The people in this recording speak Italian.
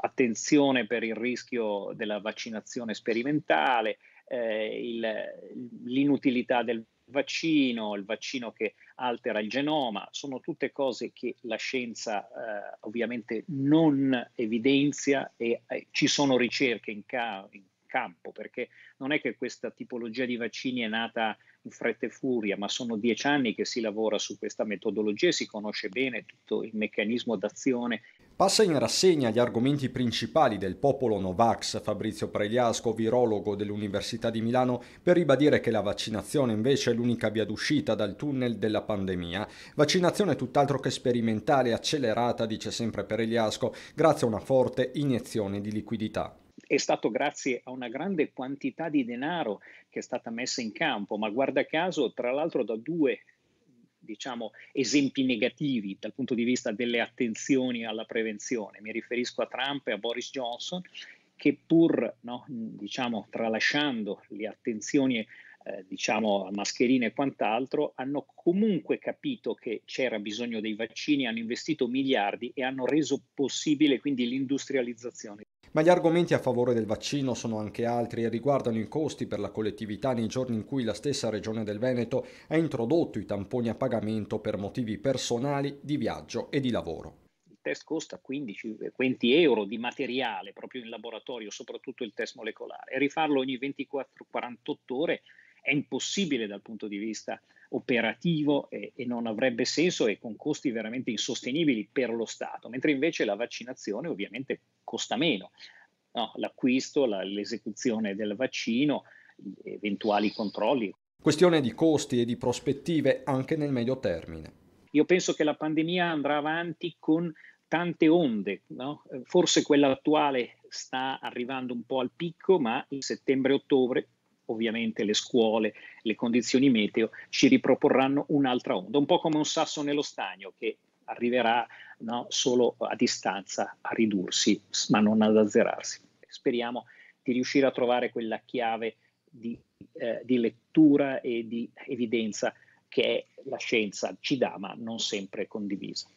attenzione per il rischio della vaccinazione sperimentale, eh, il, l'inutilità del vaccino, il vaccino che altera il genoma, sono tutte cose che la scienza eh, ovviamente non evidenzia e eh, ci sono ricerche in, ca- in campo, perché non è che questa tipologia di vaccini è nata in fretta e furia, ma sono dieci anni che si lavora su questa metodologia e si conosce bene tutto il meccanismo d'azione. Passa in rassegna gli argomenti principali del popolo Novax Fabrizio Pregliasco, virologo dell'Università di Milano, per ribadire che la vaccinazione invece è l'unica via d'uscita dal tunnel della pandemia. Vaccinazione tutt'altro che sperimentale accelerata, dice sempre Pregliasco, grazie a una forte iniezione di liquidità è stato grazie a una grande quantità di denaro che è stata messa in campo, ma guarda caso, tra l'altro da due diciamo, esempi negativi dal punto di vista delle attenzioni alla prevenzione. Mi riferisco a Trump e a Boris Johnson, che pur no, diciamo, tralasciando le attenzioni eh, diciamo, mascherine e quant'altro, hanno comunque capito che c'era bisogno dei vaccini, hanno investito miliardi e hanno reso possibile quindi l'industrializzazione. Ma gli argomenti a favore del vaccino sono anche altri e riguardano i costi per la collettività nei giorni in cui la stessa Regione del Veneto ha introdotto i tamponi a pagamento per motivi personali, di viaggio e di lavoro. Il test costa 15-20 euro di materiale proprio in laboratorio, soprattutto il test molecolare. E rifarlo ogni 24-48 ore è impossibile dal punto di vista operativo e, e, non avrebbe senso e con costi veramente insostenibili per lo Stato, mentre invece la vaccinazione ovviamente costa meno. No, l'acquisto, la, l'esecuzione del vaccino, eventuali controlli. Questione di costi e di prospettive anche nel medio termine. Io penso che la pandemia andrà avanti con tante onde, no? forse quella attuale sta arrivando un po' al picco, ma in settembre-ottobre ovviamente le scuole, le condizioni meteo ci riproporranno un'altra onda, un po' come un sasso nello stagno che arriverà no, solo a distanza a ridursi, ma non ad azzerarsi. Speriamo di riuscire a trovare quella chiave di, eh, di lettura e di evidenza che la scienza ci dà, ma non sempre condivisa.